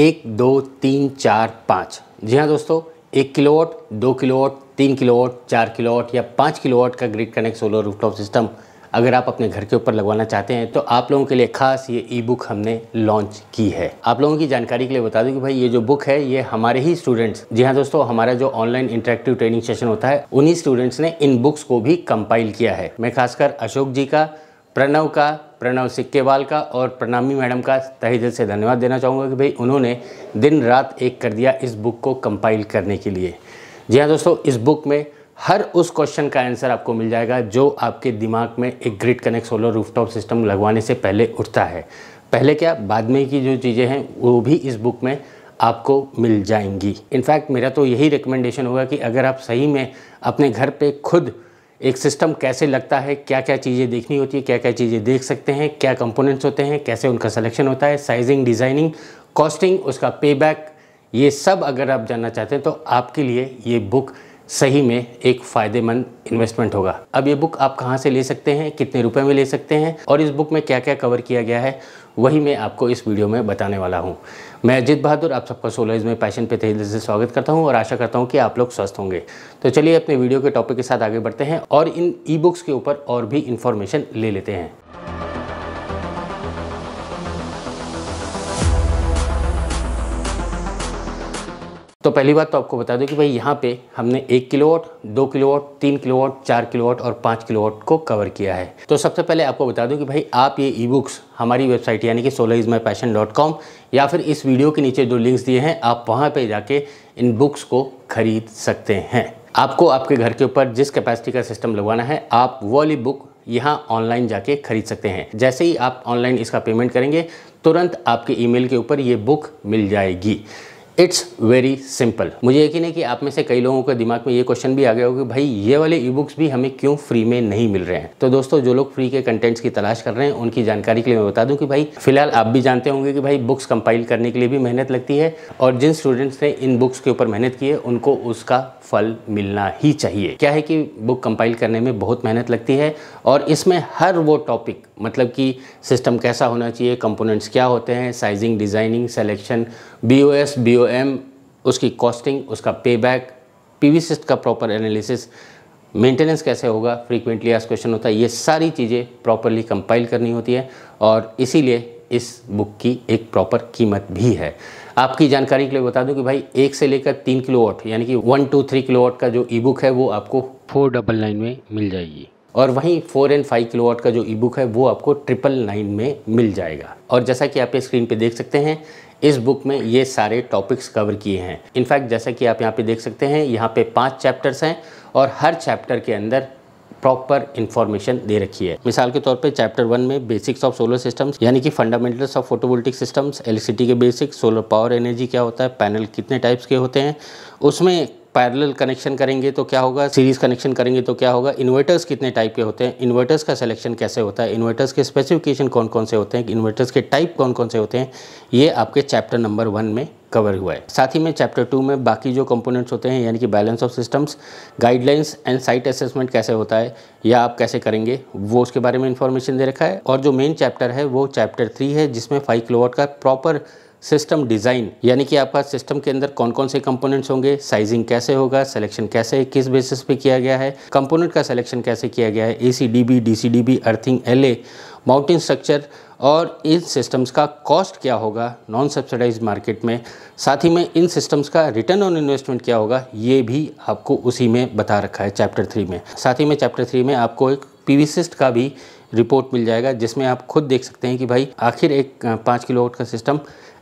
एक दो तीन चार पाँच जी हाँ दोस्तों एक किलोवाट दो किलोवाट तीन किलोवाट चार किलोवाट या पाँच किलोवाट का grid connect solar rooftop system अगर आप अपने घर के ऊपर लगवाना चाहते हैं तो आप लोगों के लिए खास ये ई बुक हमने लॉन्च की है आप लोगों की जानकारी के लिए बता दूं कि भाई ये जो बुक है ये हमारे ही स्टूडेंट्स जी हाँ दोस्तों हमारा जो ऑनलाइन इंटरेक्टिव ट्रेनिंग सेशन होता है उन्हीं स्टूडेंट्स ने इन बुक्स को भी कंपाइल किया है मैं खासकर अशोक जी का प्रणव का प्रणव सिक्केवाल का और प्रणामी मैडम का तहे दिल से धन्यवाद देना चाहूँगा कि भाई उन्होंने दिन रात एक कर दिया इस बुक को कंपाइल करने के लिए जी हाँ दोस्तों इस बुक में हर उस क्वेश्चन का आंसर आपको मिल जाएगा जो आपके दिमाग में एक grid connect solar rooftop system लगवाने से पहले उठता है पहले क्या बाद में की जो चीज़ें हैं वो भी इस बुक में आपको मिल जाएंगी इनफैक्ट मेरा तो यही रिकमेंडेशन होगा कि अगर आप सही में अपने घर पे खुद एक सिस्टम कैसे लगता है क्या क्या चीज़ें देखनी होती है क्या क्या चीज़ें देख सकते हैं क्या कंपोनेंट्स होते हैं कैसे उनका सिलेक्शन होता है साइजिंग डिज़ाइनिंग कॉस्टिंग उसका पे ये सब अगर आप जानना चाहते हैं तो आपके लिए ये बुक सही में एक फ़ायदेमंद इन्वेस्टमेंट होगा अब ये बुक आप कहाँ से ले सकते हैं कितने रुपए में ले सकते हैं और इस बुक में क्या क्या कवर किया गया है वही मैं आपको इस वीडियो में बताने वाला हूँ मैं अजीत बहादुर आप सबका सोलह में पैशन पे तेजी से स्वागत करता हूँ और आशा करता हूँ कि आप लोग स्वस्थ होंगे तो चलिए अपने वीडियो के टॉपिक के साथ आगे बढ़ते हैं और इन ई बुक्स के ऊपर और भी इन्फॉर्मेशन ले लेते हैं तो पहली बात तो आपको बता दूं कि भाई यहाँ पे हमने एक किलो वोट दो किलो वोट तीन किलो वोट चार किलो वोट और पाँच किलो वोट को कवर किया है तो सबसे पहले आपको बता दूं कि भाई आप ये ई बुक्स हमारी वेबसाइट यानी कि solar is my passion dot com या फिर इस वीडियो के नीचे जो लिंक्स दिए हैं आप वहाँ पर जाके इन बुक्स को खरीद सकते हैं आपको आपके घर के ऊपर जिस कैपेसिटी का सिस्टम लगवाना है आप वो वाली बुक यहाँ ऑनलाइन जाके खरीद सकते हैं जैसे ही आप ऑनलाइन इसका पेमेंट करेंगे तुरंत आपके ईमेल के ऊपर ये बुक मिल जाएगी इट्स वेरी सिंपल मुझे यकीन है कि आप में से कई लोगों के दिमाग में ये क्वेश्चन भी आ गया होगा कि भाई ये वाले ई बुक्स भी हमें क्यों फ्री में नहीं मिल रहे हैं तो दोस्तों जो लोग फ्री के कंटेंट्स की तलाश कर रहे हैं उनकी जानकारी के लिए मैं बता दूं कि भाई फिलहाल आप भी जानते होंगे कि भाई बुक्स कंपाइल करने के लिए भी मेहनत लगती है और जिन स्टूडेंट्स ने इन बुक्स के ऊपर मेहनत की है उनको उसका फल मिलना ही चाहिए क्या है कि बुक कंपाइल करने में बहुत मेहनत लगती है और इसमें हर वो टॉपिक मतलब कि सिस्टम कैसा होना चाहिए कंपोनेंट्स क्या होते हैं sizing designing selection B O S B O M उसकी कॉस्टिंग उसका पे बैक पी वी का प्रॉपर एनालिसिस मेंटेनेंस कैसे होगा फ्रीक्वेंटली आज क्वेश्चन होता है ये सारी चीज़ें प्रॉपरली कंपाइल करनी होती है और इसीलिए इस बुक की एक प्रॉपर कीमत भी है आपकी जानकारी के लिए बता दूं कि भाई एक से लेकर तीन किलो वॉट यानी कि one two three kilowatt का जो ई बुक है वो आपको फोर डबल नाइन में मिल जाएगी और वहीं फोर एंड फाइव किलो का जो ई बुक है वो आपको ट्रिपल नाइन में मिल जाएगा और जैसा कि आप स्क्रीन पे देख सकते हैं इस बुक में ये सारे टॉपिक्स कवर किए हैं इनफैक्ट जैसा कि आप यहाँ पे देख सकते हैं यहाँ पे पांच चैप्टर्स हैं और हर चैप्टर के अंदर प्रॉपर इन्फॉर्मेशन दे रखी है मिसाल के तौर पे चैप्टर वन में बेसिक्स ऑफ सोलर सिस्टम्स यानी कि fundamentals of photovoltaic systems electricity के बेसिक्स सोलर पावर एनर्जी क्या होता है पैनल कितने टाइप्स के होते हैं उसमें पैरेलल कनेक्शन करेंगे तो क्या होगा सीरीज़ कनेक्शन करेंगे तो क्या होगा इन्वर्टर्स कितने टाइप के होते हैं इन्वर्टर्स का सिलेक्शन कैसे होता है इन्वर्टर्स के स्पेसिफिकेशन कौन कौन से होते हैं इन्वर्टर्स के टाइप कौन कौन से होते हैं ये आपके चैप्टर नंबर वन में कवर हुआ है साथ ही में चैप्टर टू में बाकी जो कंपोनेंट्स होते हैं यानी कि balance of systems guidelines and site assessment कैसे होता है या आप कैसे करेंगे वो उसके बारे में इन्फॉर्मेशन दे रखा है और जो मेन चैप्टर है वो चैप्टर थ्री है जिसमें फाइव किलोवाट का प्रॉपर सिस्टम डिज़ाइन यानी कि आपका सिस्टम के अंदर कौन कौन से कंपोनेंट्स होंगे साइजिंग कैसे होगा सिलेक्शन कैसे किस बेसिस पे किया गया है कंपोनेंट का सिलेक्शन कैसे किया गया है A C D B D C D B earthing L A mountain structure और इन सिस्टम्स का कॉस्ट क्या होगा नॉन सब्सिडाइज मार्केट में साथ ही में इन सिस्टम्स का रिटर्न ऑन इन्वेस्टमेंट क्या होगा ये भी आपको उसी में बता रखा है चैप्टर थ्री में साथ ही में चैप्टर थ्री में आपको एक सिस्ट का भी रिपोर्ट मिल जाएगा जिसमें आप खुद देख सकते हैं कि भाई आखिर एक पाँच किलोवाट का सिस्टम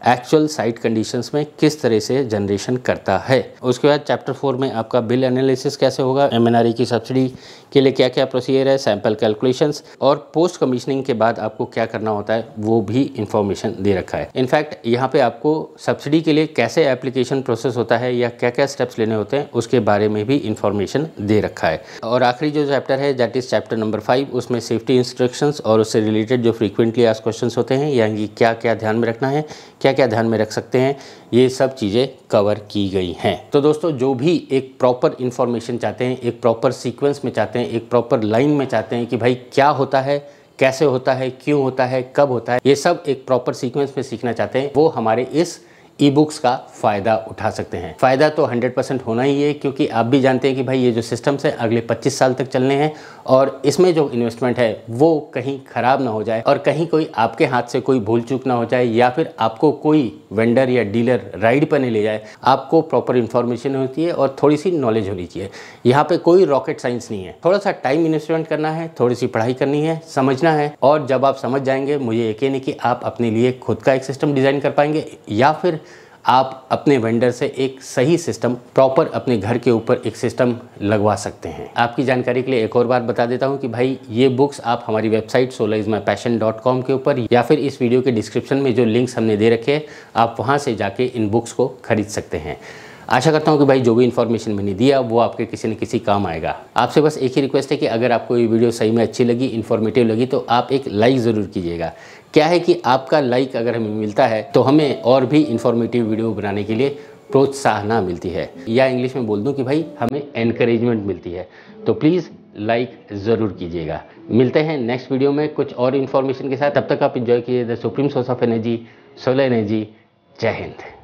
एक्चुअल साइट कंडीशंस में किस तरह से जनरेशन करता है उसके बाद चैप्टर फोर में आपका बिल एनालिसिस कैसे होगा एमएनआरई e की सब्सिडी के लिए क्या क्या प्रोसीजर है सैम्पल कैलकुलेशंस और पोस्ट कमीशनिंग के बाद आपको क्या करना होता है वो भी इन्फॉर्मेशन दे रखा है इनफैक्ट यहाँ पे आपको सब्सिडी के लिए कैसे एप्लीकेशन प्रोसेस होता है या क्या क्या स्टेप्स लेने होते हैं उसके बारे में भी इन्फॉर्मेशन दे रखा है और आखिरी जो चैप्टर है that is chapter number five उसमें सेफ्टी इंस्ट्रक्शन और उससे रिलेटेड जो फ्रीक्वेंटली आज क्वेश्चन होते हैं यानी क्या क्या ध्यान में रखना है क्या क्या ध्यान में रख सकते हैं ये सब चीज़ें कवर की गई हैं तो दोस्तों जो भी एक प्रॉपर इन्फॉर्मेशन चाहते हैं एक प्रॉपर सीक्वेंस में चाहते हैं एक प्रॉपर लाइन में चाहते हैं कि भाई क्या होता है कैसे होता है क्यों होता है कब होता है ये सब एक प्रॉपर सीक्वेंस में सीखना चाहते हैं वो हमारे इस ई बुक्स का फ़ायदा उठा सकते हैं फ़ायदा तो 100 परसेंट होना ही है क्योंकि आप भी जानते हैं कि भाई ये जो सिस्टम्स है अगले 25 साल तक चलने हैं और इसमें जो इन्वेस्टमेंट है वो कहीं ख़राब ना हो जाए और कहीं कोई आपके हाथ से कोई भूल चूक ना हो जाए या फिर आपको कोई वेंडर या डीलर राइड पर नहीं ले जाए आपको प्रॉपर इन्फॉर्मेशन होती है और थोड़ी सी नॉलेज होनी चाहिए यहाँ पर कोई रॉकेट साइंस नहीं है थोड़ा सा टाइम इन्वेस्टमेंट करना है थोड़ी सी पढ़ाई करनी है समझना है और जब आप समझ जाएंगे मुझे यकीन है कि आप अपने लिए खुद का एक सिस्टम डिज़ाइन कर पाएंगे या फिर आप अपने वेंडर से एक सही सिस्टम प्रॉपर अपने घर के ऊपर एक सिस्टम लगवा सकते हैं आपकी जानकारी के लिए एक और बार बता देता हूँ कि भाई ये बुक्स आप हमारी website solar is my passion dot com के ऊपर या फिर इस वीडियो के डिस्क्रिप्शन में जो लिंक्स हमने दे रखे हैं आप वहाँ से जाके इन बुक्स को खरीद सकते हैं आशा करता हूँ कि भाई जो भी इन्फॉर्मेशन मैंने दिया वो आपके किसी न किसी काम आएगा आपसे बस एक ही रिक्वेस्ट है कि अगर आपको ये वीडियो सही में अच्छी लगी इन्फॉर्मेटिव लगी तो आप एक लाइक ज़रूर कीजिएगा क्या है कि आपका लाइक अगर हमें मिलता है तो हमें और भी इन्फॉर्मेटिव वीडियो बनाने के लिए प्रोत्साहना मिलती है या इंग्लिश में बोल दूँ कि भाई हमें एनकरेजमेंट मिलती है तो प्लीज़ लाइक ज़रूर कीजिएगा मिलते हैं नेक्स्ट वीडियो में कुछ और इन्फॉर्मेशन के साथ तब तक आप इन्जॉय कीजिए the supreme source of energy solar energy जय हिंद